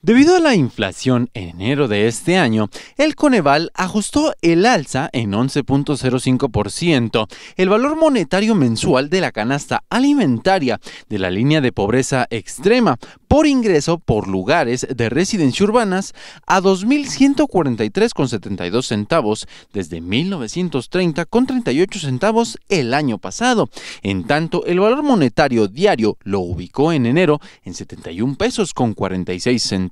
Debido a la inflación en enero de este año, el Coneval ajustó el alza en 11.05%, el valor monetario mensual de la canasta alimentaria de la línea de pobreza extrema por ingreso por lugares de residencia urbanas a 2.143,72 centavos desde 1930,38 centavos el año pasado. En tanto, el valor monetario diario lo ubicó en enero en 71 pesos con 46 centavos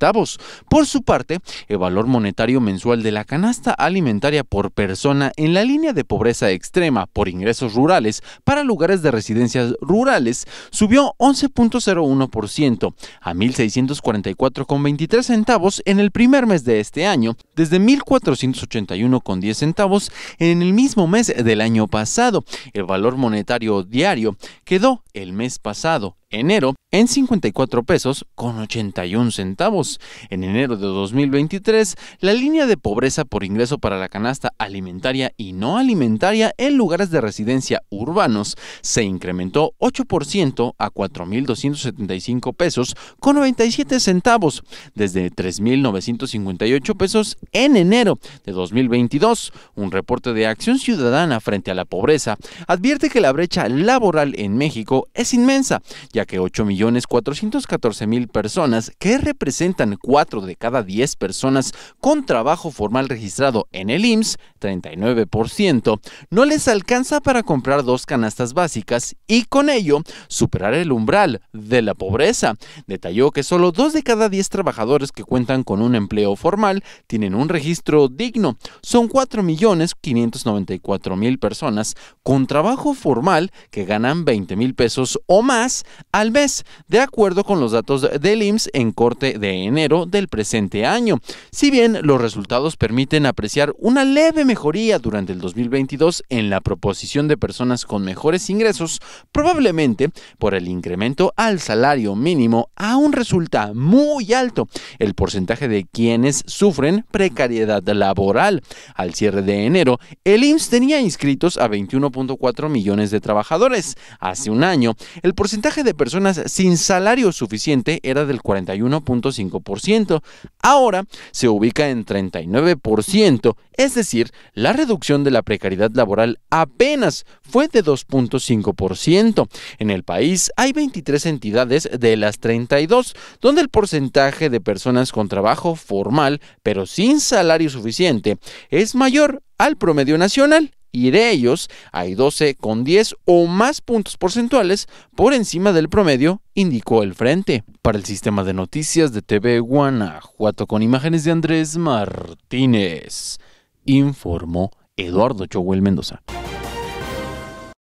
por su parte, el valor monetario mensual de la canasta alimentaria por persona en la línea de pobreza extrema por ingresos rurales para lugares de residencias rurales subió 11.01% a 1.644,23 centavos en el primer mes de este año, desde 1.481,10 centavos en el mismo mes del año pasado. El valor monetario diario quedó el mes pasado enero en 54 pesos con 81 centavos. En enero de 2023, la línea de pobreza por ingreso para la canasta alimentaria y no alimentaria en lugares de residencia urbanos se incrementó 8% a 4.275 pesos con 97 centavos, desde 3.958 pesos en enero de 2022. Un reporte de Acción Ciudadana frente a la pobreza advierte que la brecha laboral en México es inmensa, ya que 8.414.000 personas, que representan 4 de cada 10 personas con trabajo formal registrado en el IMSS, 39%, no les alcanza para comprar dos canastas básicas y con ello superar el umbral de la pobreza. Detalló que solo 2 de cada 10 trabajadores que cuentan con un empleo formal tienen un registro digno. Son 4.594.000 personas con trabajo formal que ganan 20 mil pesos o más al mes, de acuerdo con los datos del IMSS en corte de enero del presente año. Si bien los resultados permiten apreciar una leve mejoría durante el 2022 en la proposición de personas con mejores ingresos, probablemente por el incremento al salario mínimo aún resulta muy alto el porcentaje de quienes sufren precariedad laboral. Al cierre de enero, el IMSS tenía inscritos a 21.4 millones de trabajadores. Hace un año, el porcentaje de personas sin salario suficiente era del 41.5%, ahora se ubica en 39%, es decir, la reducción de la precariedad laboral apenas fue de 2.5%. En el país hay 23 entidades de las 32 donde el porcentaje de personas con trabajo formal pero sin salario suficiente es mayor al promedio nacional y de ellos hay 12 con 10 o más puntos porcentuales por encima del promedio, indicó el frente. Para el sistema de noticias de TV Guanajuato con imágenes de Andrés Martínez, informó Eduardo Choguel Mendoza.